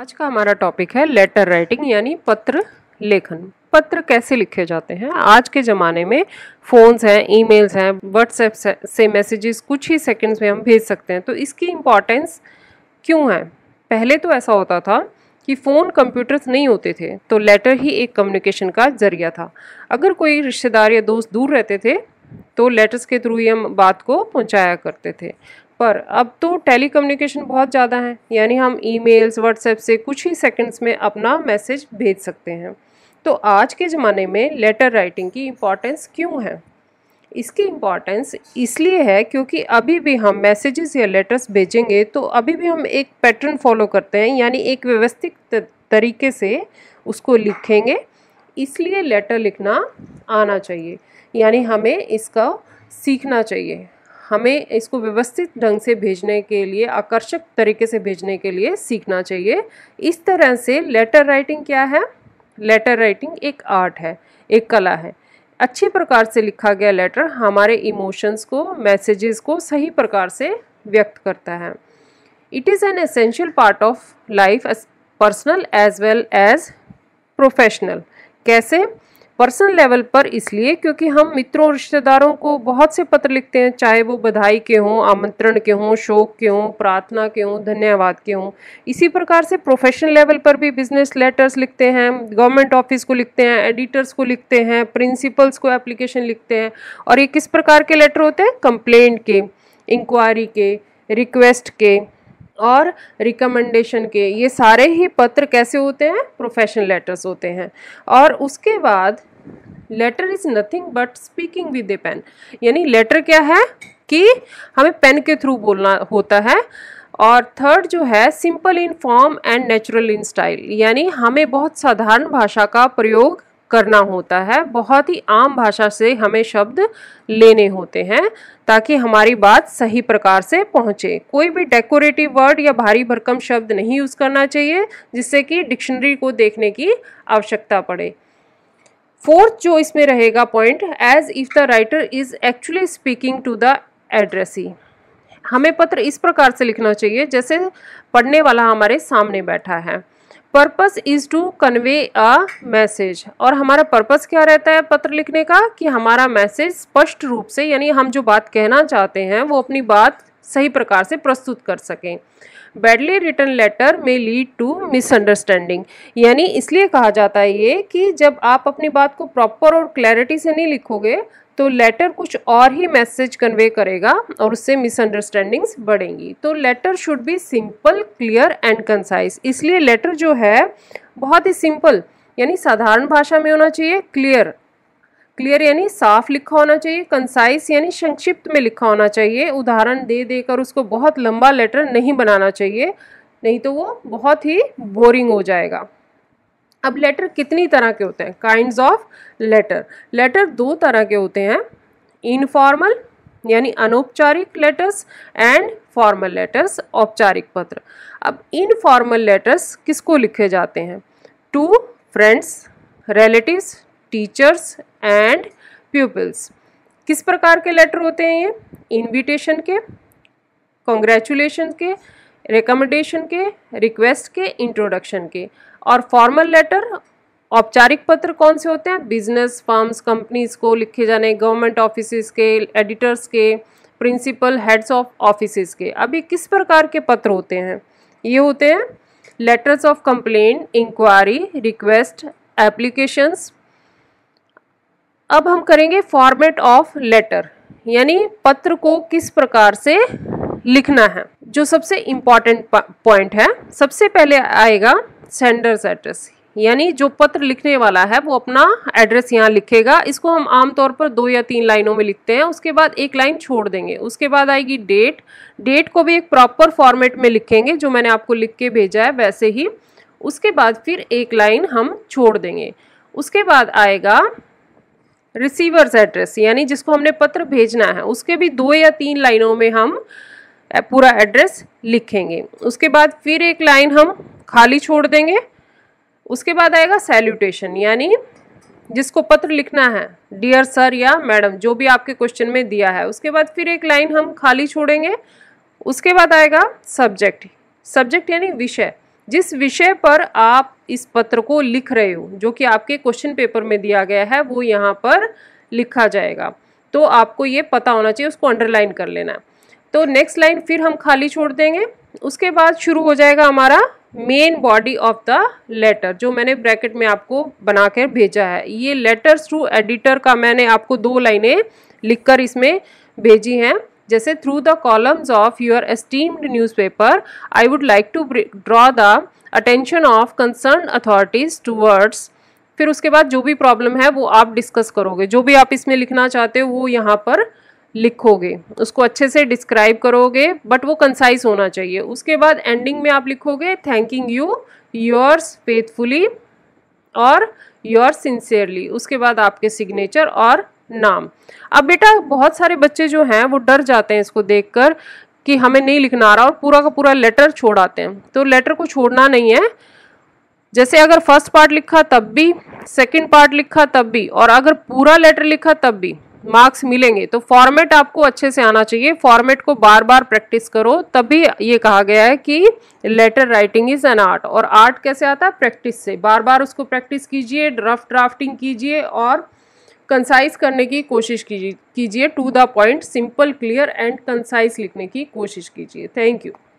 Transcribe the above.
आज का हमारा टॉपिक है लेटर राइटिंग यानी पत्र लेखन पत्र कैसे लिखे जाते हैं आज के ज़माने में फ़ोन्स हैं ईमेल्स हैं व्हाट्सएप से, मैसेजेस कुछ ही सेकंड्स में हम भेज सकते हैं तो इसकी इम्पॉर्टेंस क्यों है पहले तो ऐसा होता था कि फ़ोन कंप्यूटर्स नहीं होते थे तो लेटर ही एक कम्युनिकेशन का ज़रिया था अगर कोई रिश्तेदार या दोस्त दूर रहते थे तो लेटर्स के थ्रू ही हम बात को पहुंचाया करते थे पर अब तो कम्युनिकेशन बहुत ज़्यादा है यानी हम ई मेल्स व्हाट्सएप से कुछ ही सेकेंड्स में अपना मैसेज भेज सकते हैं तो आज के ज़माने में लेटर राइटिंग की इम्पॉर्टेंस क्यों है इसकी इम्पॉर्टेंस इसलिए है क्योंकि अभी भी हम मैसेजेस या लेटर्स भेजेंगे तो अभी भी हम एक पैटर्न फॉलो करते हैं यानी एक व्यवस्थित तरीके से उसको लिखेंगे इसलिए लेटर लिखना आना चाहिए यानी हमें इसका सीखना चाहिए हमें इसको व्यवस्थित ढंग से भेजने के लिए आकर्षक तरीके से भेजने के लिए सीखना चाहिए इस तरह से लेटर राइटिंग क्या है लेटर राइटिंग एक आर्ट है एक कला है अच्छे प्रकार से लिखा गया लेटर हमारे इमोशंस को मैसेजेस को सही प्रकार से व्यक्त करता है it is an essential part of life personal as well as professional कैसे पर्सनल लेवल पर इसलिए क्योंकि हम मित्रों और रिश्तेदारों को बहुत से पत्र लिखते हैं चाहे वो बधाई के हों आमंत्रण के हों शोक के हों प्रार्थना के हों धन्यवाद के हों इसी प्रकार से प्रोफेशनल लेवल पर भी बिजनेस लेटर्स लिखते हैं गवर्नमेंट ऑफिस को लिखते हैं एडिटर्स को लिखते हैं प्रिंसिपल्स को एप्लीकेशन लिखते हैं और ये किस प्रकार के लेटर होते हैं कंप्लेंट के इंक्वायरी के रिक्वेस्ट के और रिकमेंडेशन के ये सारे ही पत्र कैसे होते हैं प्रोफेशनल लेटर्स होते हैं और उसके बाद letter is nothing but speaking with a pen यानी लेटर क्या है कि हमें पेन के थ्रू बोलना होता है और थर्ड जो है simple in form and natural in style यानी हमें बहुत साधारण भाषा का प्रयोग करना होता है बहुत ही आम भाषा से हमें शब्द लेने होते हैं ताकि हमारी बात सही प्रकार से पहुंचे कोई भी डेकोरेटिव वर्ड या भारी भरकम शब्द नहीं यूज़ करना चाहिए जिससे कि डिक्शनरी को देखने की आवश्यकता पड़े फोर्थ जो इसमें रहेगा point as if the writer is actually speaking to the addressee हमें पत्र इस प्रकार से लिखना चाहिए जैसे पढ़ने वाला हमारे सामने बैठा है purpose is to convey a message और हमारा पर्पस क्या रहता है पत्र लिखने का कि हमारा मैसेज स्पष्ट रूप से यानी हम जो बात कहना चाहते हैं वो अपनी बात सही प्रकार से प्रस्तुत कर सकें बैडली रिटर्न लेटर में लीड टू मिसअंडरस्टैंडिंग यानी इसलिए कहा जाता है ये कि जब आप अपनी बात को प्रॉपर और क्लैरिटी से नहीं लिखोगे तो लेटर कुछ और ही मैसेज कन्वे करेगा और उससे मिसअंडरस्टैंडिंग्स बढ़ेंगी तो letter should be simple clear and concise इसलिए लेटर जो है बहुत ही सिंपल यानी साधारण भाषा में होना चाहिए क्लियर क्लियर यानी साफ लिखा होना चाहिए कंसाइस यानी संक्षिप्त में लिखा होना चाहिए उदाहरण दे देकर उसको बहुत लंबा लेटर नहीं बनाना चाहिए नहीं तो वो बहुत ही बोरिंग हो जाएगा अब लेटर कितनी तरह के होते हैं काइंड ऑफ लेटर लेटर दो तरह के होते हैं इनफॉर्मल यानी अनौपचारिक लेटर्स एंड फॉर्मल लेटर्स औपचारिक पत्र अब इनफॉर्मल लेटर्स किसको लिखे जाते हैं to friends relatives teachers and pupils किस प्रकार के लेटर होते हैं ये इनविटेशन के कॉन्ग्रेचुलेशन के रिकमेंडेशन के रिक्वेस्ट के इंट्रोडक्शन के और फॉर्मल लेटर औपचारिक पत्र कौन से होते हैं बिजनेस फर्म्स कंपनीज को लिखे जाने गवर्नमेंट ऑफिस के एडिटर्स के प्रिंसिपल हेड्स ऑफ ऑफिस के अभी किस प्रकार के पत्र होते हैं ये होते हैं letters of complaint inquiry request applications अब हम करेंगे फॉर्मेट ऑफ लेटर यानी पत्र को किस प्रकार से लिखना है जो सबसे इम्पॉर्टेंट पॉइंट है सबसे पहले आएगा सेंडर्स एड्रेस यानी जो पत्र लिखने वाला है वो अपना एड्रेस यहाँ लिखेगा इसको हम आमतौर पर दो या तीन लाइनों में लिखते हैं उसके बाद एक लाइन छोड़ देंगे उसके बाद आएगी डेट डेट को भी एक प्रॉपर फॉर्मेट में लिखेंगे जो मैंने आपको लिख के भेजा है वैसे ही उसके बाद फिर एक लाइन हम छोड़ देंगे उसके बाद आएगा रिसीवर्स एड्रेस यानी जिसको हमने पत्र भेजना है उसके भी दो या तीन लाइनों में हम पूरा एड्रेस लिखेंगे उसके बाद फिर एक लाइन हम खाली छोड़ देंगे उसके बाद आएगा सैल्यूटेशन यानी जिसको पत्र लिखना है डियर सर या मैडम जो भी आपके क्वेश्चन में दिया है उसके बाद फिर एक लाइन हम खाली छोड़ेंगे उसके बाद आएगा सब्जेक्ट सब्जेक्ट यानी विषय जिस विषय पर आप इस पत्र को लिख रहे हो जो कि आपके क्वेश्चन पेपर में दिया गया है वो यहाँ पर लिखा जाएगा तो आपको ये पता होना चाहिए उसको अंडरलाइन कर लेना है तो नेक्स्ट लाइन फिर हम खाली छोड़ देंगे उसके बाद शुरू हो जाएगा हमारा main body of the letter जो मैंने ब्रैकेट में आपको बनाकर भेजा है ये लेटर्स टू एडिटर का मैंने आपको दो लाइनें लिखकर इसमें भेजी हैं जैसे through the columns of your esteemed newspaper I would like to draw the attention of concerned authorities towards फिर उसके बाद जो भी प्रॉब्लम है वो आप डिस्कस करोगे जो भी आप इसमें लिखना चाहते हो वो यहाँ पर लिखोगे उसको अच्छे से डिस्क्राइब करोगे बट वो कंसाइज होना चाहिए उसके बाद एंडिंग में आप लिखोगे थैंकिंग यू योर्स फेथफुली और योर सिंसियरली उसके बाद आपके सिग्नेचर और नाम अब बेटा बहुत सारे बच्चे जो हैं वो डर जाते हैं इसको देखकर कि हमें नहीं लिखना आ रहा और पूरा का पूरा लेटर छोड़ आते हैं तो लेटर को छोड़ना नहीं है जैसे अगर फर्स्ट पार्ट लिखा तब भी सेकंड पार्ट लिखा तब भी और अगर पूरा लेटर लिखा तब भी मार्क्स मिलेंगे तो फॉर्मेट आपको अच्छे से आना चाहिए फॉर्मेट को बार बार प्रैक्टिस करो तभी ये कहा गया है कि letter writing is an art और आर्ट कैसे आता है प्रैक्टिस से बार बार उसको प्रैक्टिस कीजिए रफ ड्राफ्टिंग कीजिए और कंसाइज करने की कोशिश कीजिए कीजिए to the point simple clear and concise लिखने की कोशिश कीजिए थैंक यू